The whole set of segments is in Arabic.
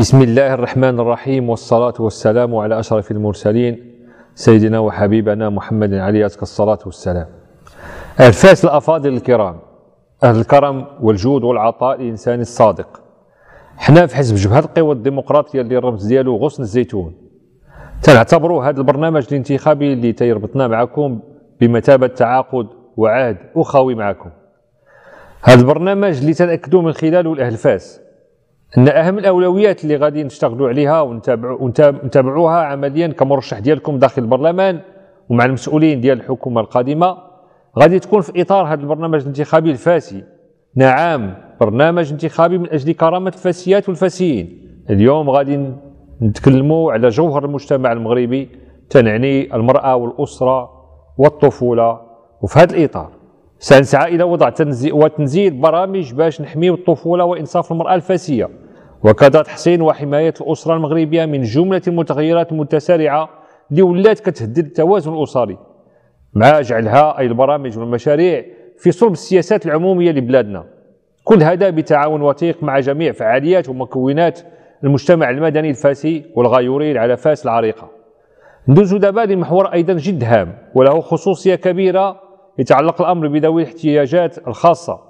بسم الله الرحمن الرحيم والصلاة والسلام على أشرف المرسلين سيدنا وحبيبنا محمد عليه أزكى الصلاة والسلام الفاس الأفاضل الكرام أهل الكرم والجود والعطاء الإنساني الصادق حنا في حزب جبهة القوى الديمقراطية اللي الرمز ديالو غصن الزيتون تنعتبروا هذا البرنامج الانتخابي اللي تيربطنا معكم بمثابة تعاقد وعهد أخوي معكم هذا البرنامج اللي تنأكدوا من خلاله الأهل فاس ان اهم الاولويات اللي غادي نشتغلوا عليها ونتابعوها عمليا كمرشح ديالكم داخل البرلمان ومع المسؤولين ديال الحكومه القادمه غادي تكون في اطار هذا البرنامج الانتخابي الفاسي نعم برنامج انتخابي من اجل كرامه الفاسيات والفاسيين اليوم غادي نتكلموا على جوهر المجتمع المغربي تنعني المراه والاسره والطفوله وفي هذا الاطار سنسعى الى وضع وتنزيل برامج باش نحميو الطفولة وإنصاف المرأة الفاسية وكذا تحسين وحماية الأسرة المغربية من جملة المتغيرات المتسارعة اللي ولات كتهدد التوازن الأسري مع جعلها أي البرامج والمشاريع في صلب السياسات العمومية لبلادنا كل هذا بتعاون وثيق مع جميع فعاليات ومكونات المجتمع المدني الفاسي والغيوري على فاس العريقة ندوزو دابا لمحور أيضا جد هام وله خصوصية كبيرة يتعلق الأمر بذوي الاحتياجات الخاصة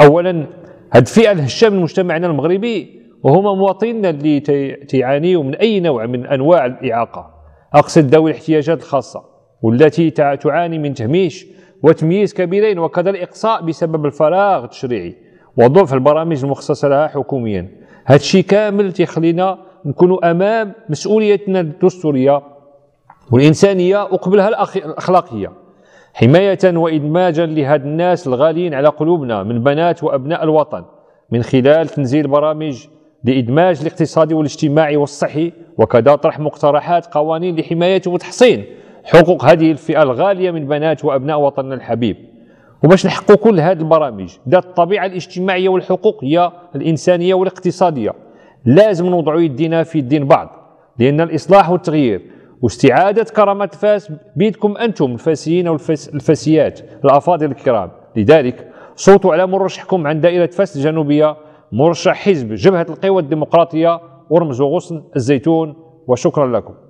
أولا هاد الفئة الهشة من مجتمعنا المغربي وهما مواطنينا اللي تعانيوا من أي نوع من أنواع الإعاقة أقصد ذوي الاحتياجات الخاصة والتي تعاني من تهميش وتمييز كبيرين وكذا الإقصاء بسبب الفراغ التشريعي وضعف البرامج المخصصة لها حكوميا هذا الشيء كامل تيخلينا نكونوا أمام مسؤوليتنا الدستورية والإنسانية وقبلها الأخلاقية حماية وإدماجا لهاد الناس الغاليين على قلوبنا من بنات وأبناء الوطن من خلال تنزيل برامج لإدماج الاقتصادي والاجتماعي والصحي وكذا طرح مقترحات قوانين لحماية وتحصين حقوق هذه الفئة الغالية من بنات وأبناء وطننا الحبيب وباش نحققوا كل هذه البرامج ذات الطبيعة الاجتماعية والحقوقية الإنسانية والاقتصادية لازم نوضعوا يدينا في يدين بعض لأن الإصلاح والتغيير واستعادة كرامة فاس بيدكم أنتم الفاسيين والفاسيات الأفاضل الكرام لذلك صوتوا على مرشحكم عن دائرة فاس الجنوبية مرشح حزب جبهة القوى الديمقراطية ورمز غصن الزيتون وشكرا لكم